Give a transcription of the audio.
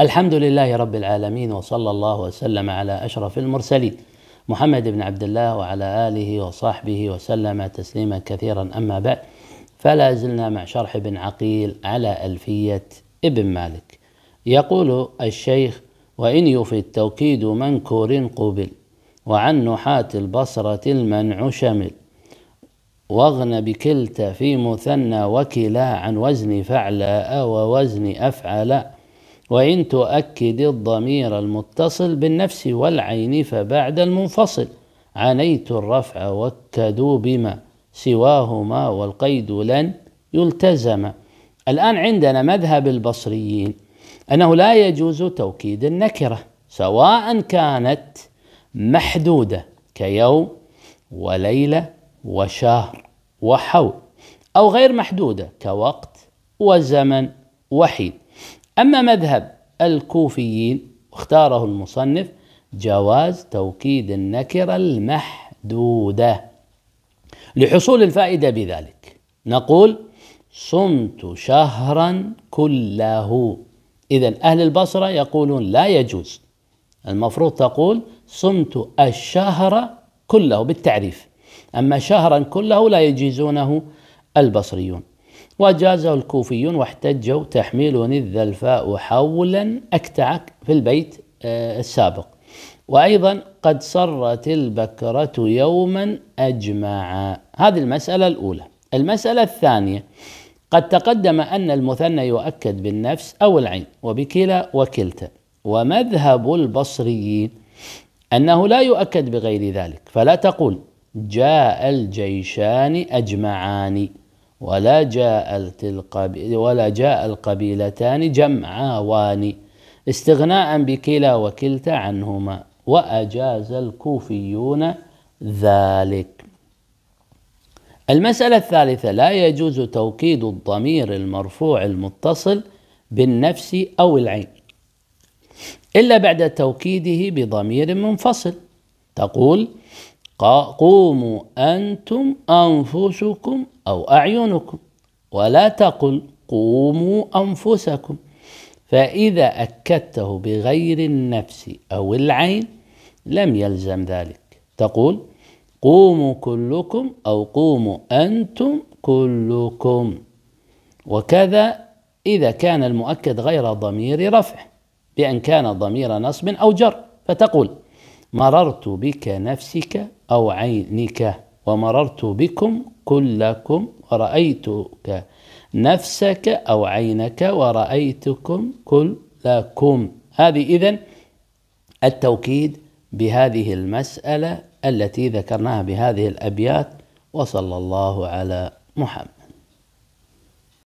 الحمد لله رب العالمين وصلى الله وسلم على اشرف المرسلين محمد بن عبد الله وعلى اله وصحبه وسلم تسليما كثيرا اما بعد فلا زلنا مع شرح ابن عقيل على الفيه ابن مالك يقول الشيخ وان يفي التوكيد منكور قبل وعن نحات البصرة المنع شمل واغن بكلتا في مثنى وكلا عن وزن فعلاء ووزن أفعلاء وإن تؤكد الضمير المتصل بالنفس والعين فبعد المنفصل عنيت الرفع وكدوا بما سواهما والقيد لن يلتزم الآن عندنا مذهب البصريين أنه لا يجوز توكيد النكرة سواء كانت محدودة كيوم وليلة وشهر وحول أو غير محدودة كوقت وزمن وحيد أما مذهب الكوفيين اختاره المصنف جواز توكيد النكرة المحدودة لحصول الفائدة بذلك نقول صمت شهرا كله إذا أهل البصرة يقولون لا يجوز المفروض تقول صمت الشهر كله بالتعريف أما شهرا كله لا يجيزونه البصريون وجازه الكوفيون واحتجوا تحميل الذلفاء الفاء حولا أكتعك في البيت آه، السابق وأيضا قد صرت البكرة يوما اجمعا هذه المسألة الأولى المسألة الثانية قد تقدم أن المثنى يؤكد بالنفس أو العين وبكلا وكلتا ومذهب البصريين أنه لا يؤكد بغير ذلك فلا تقول جاء الجيشان أجمعان ولا جاء ولا جاء القبيلتان جمعاوان استغناء بكلا وكلتا عنهما وأجاز الكوفيون ذلك المسألة الثالثة لا يجوز توكيد الضمير المرفوع المتصل بالنفس أو العين إلا بعد توكيده بضمير منفصل تقول قوموا أنتم أنفسكم أو أعينكم ولا تقل قوموا أنفسكم فإذا أكدته بغير النفس أو العين لم يلزم ذلك تقول قوموا كلكم أو قوموا أنتم كلكم وكذا إذا كان المؤكد غير ضمير رفع بأن كان ضمير نصب أو جر فتقول مررت بك نفسك أو عينك ومررت بكم كلكم ورأيتك نفسك أو عينك ورأيتكم كلكم هذه إذن التوكيد بهذه المسألة التي ذكرناها بهذه الأبيات وصلى الله على محمد